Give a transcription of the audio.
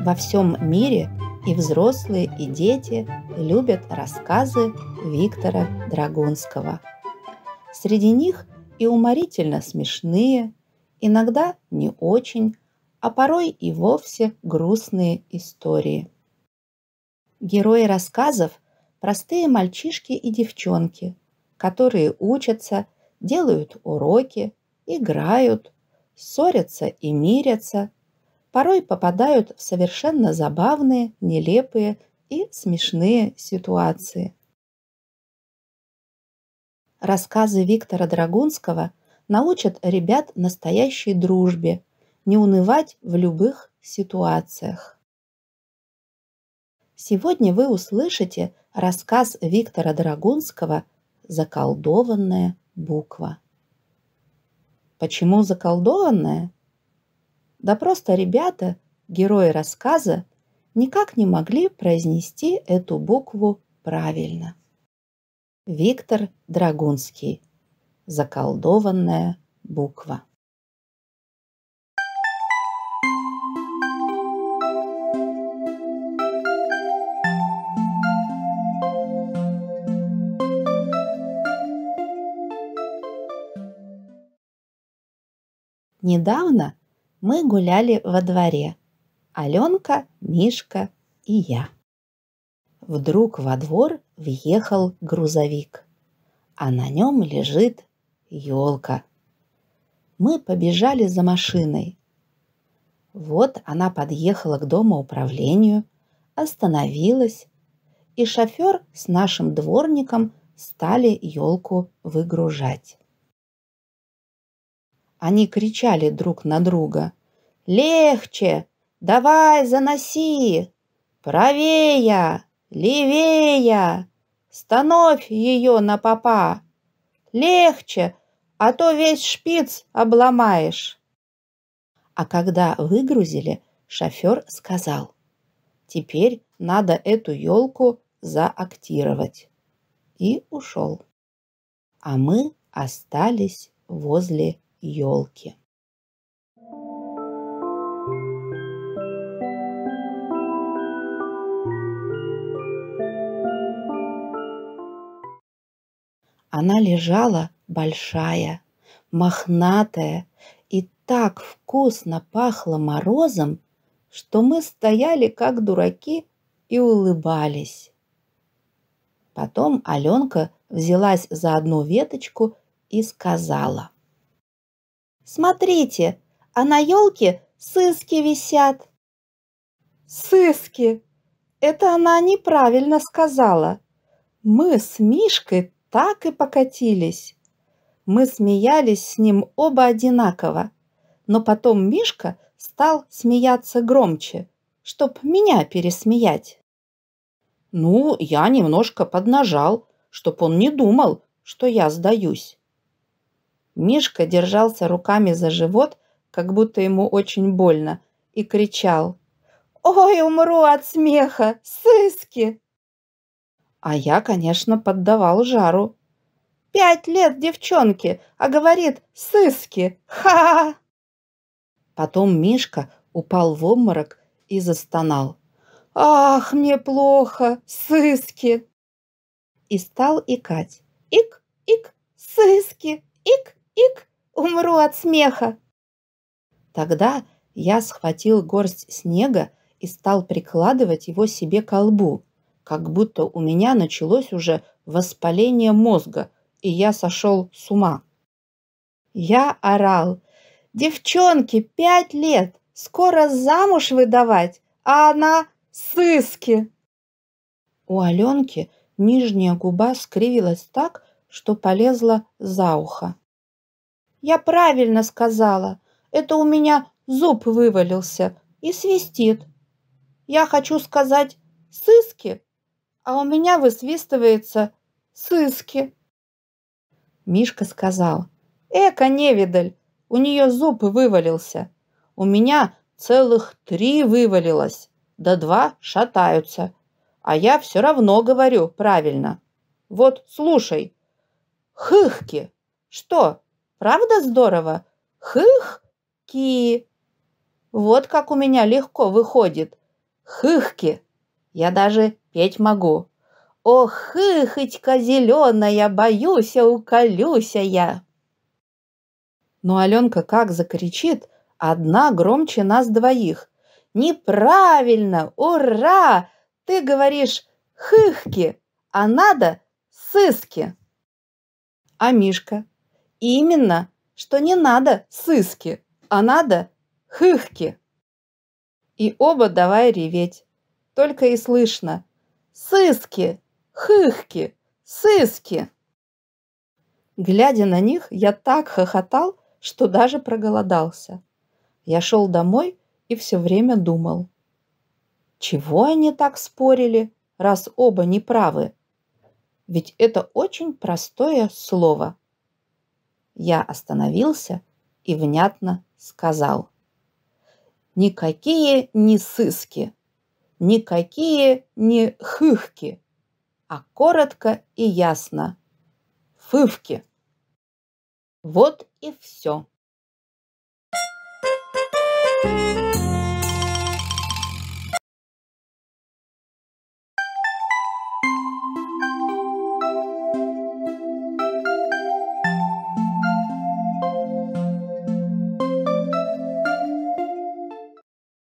Во всем мире и взрослые, и дети любят рассказы Виктора Драгунского. Среди них и уморительно смешные, иногда не очень, а порой и вовсе грустные истории. Герои рассказов – простые мальчишки и девчонки, которые учатся, делают уроки, играют, ссорятся и мирятся, порой попадают в совершенно забавные, нелепые и смешные ситуации. Рассказы Виктора Драгунского – научат ребят настоящей дружбе, не унывать в любых ситуациях. Сегодня вы услышите рассказ Виктора Драгунского «Заколдованная буква». Почему заколдованная? Да просто ребята, герои рассказа, никак не могли произнести эту букву правильно. Виктор Драгунский – заколдованная буква. Недавно мы гуляли во дворе. Аленка, Мишка и я. Вдруг во двор въехал грузовик, а на нем лежит Ёлка. Мы побежали за машиной. Вот она подъехала к дому управлению, остановилась, и шофер с нашим дворником стали ёлку выгружать. Они кричали друг на друга. «Легче! Давай заноси! Правее! Левее! Становь ее на попа! Легче! а то весь шпиц обломаешь. А когда выгрузили, шофер сказал, теперь надо эту елку заактировать. И ушел. А мы остались возле елки. Она лежала большая, мохнатая и так вкусно пахла морозом, что мы стояли как дураки и улыбались. Потом Аленка взялась за одну веточку и сказала. «Смотрите, а на елке сыски висят». «Сыски! Это она неправильно сказала. Мы с Мишкой так и покатились». Мы смеялись с ним оба одинаково, но потом Мишка стал смеяться громче, чтоб меня пересмеять. Ну, я немножко поднажал, чтоб он не думал, что я сдаюсь. Мишка держался руками за живот, как будто ему очень больно, и кричал. «Ой, умру от смеха! Сыски!» А я, конечно, поддавал жару. Пять лет девчонке, а говорит «сыски». Ха! Потом Мишка упал в обморок и застонал. «Ах, мне плохо! Сыски!» И стал икать. «Ик, ик, сыски! Ик, ик! Умру от смеха!» Тогда я схватил горсть снега и стал прикладывать его себе к лбу, как будто у меня началось уже воспаление мозга – и я сошел с ума. Я орал. «Девчонки, пять лет! Скоро замуж выдавать, а она сыски!» У Аленки нижняя губа скривилась так, что полезла за ухо. «Я правильно сказала. Это у меня зуб вывалился и свистит. Я хочу сказать «сыски», а у меня высвистывается «сыски». Мишка сказал. «Эка, невидаль! У нее зуб вывалился. У меня целых три вывалилось, да два шатаются. А я все равно говорю правильно. Вот слушай. Хыхки! Что, правда здорово? Хыхки! Вот как у меня легко выходит. Хыхки! Я даже петь могу. О, хыхотька зеленая, боюся, а уколюся а я. Но Аленка как закричит, одна громче нас двоих. Неправильно, ура! Ты говоришь хыхки, а надо сыски. А Мишка? Именно, что не надо сыски, а надо хыхки. И оба давай реветь. Только и слышно. Сыски, Хыхки! Сыски!» Глядя на них, я так хохотал, что даже проголодался. Я шел домой и все время думал. Чего они так спорили, раз оба неправы, Ведь это очень простое слово. Я остановился и внятно сказал. Никакие не сыски, никакие не хыхки, а коротко и ясно. Фывки. Вот и все. Thank you.